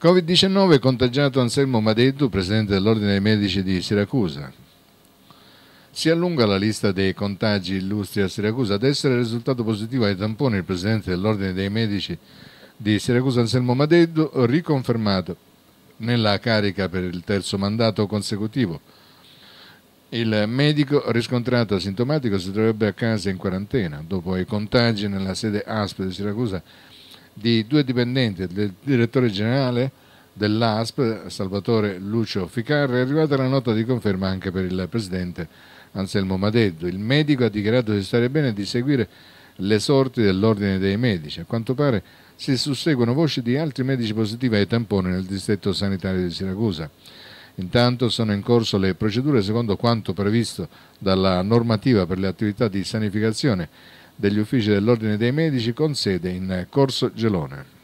Covid-19 contagiato Anselmo Madeddu, presidente dell'Ordine dei Medici di Siracusa. Si allunga la lista dei contagi illustri a Siracusa. Ad essere risultato positivo ai tamponi il presidente dell'Ordine dei Medici di Siracusa Anselmo Madeddu, riconfermato nella carica per il terzo mandato consecutivo. Il medico riscontrato asintomatico si troverebbe a casa in quarantena dopo i contagi nella sede ASP di Siracusa di due dipendenti del direttore generale dell'ASP, Salvatore Lucio Ficarra, è arrivata la nota di conferma anche per il presidente Anselmo Madeddo. Il medico ha dichiarato di stare bene e di seguire le sorti dell'ordine dei medici. A quanto pare si susseguono voci di altri medici positivi ai tamponi nel distretto sanitario di Siracusa. Intanto sono in corso le procedure secondo quanto previsto dalla normativa per le attività di sanificazione degli uffici dell'Ordine dei Medici con sede in Corso Gelone.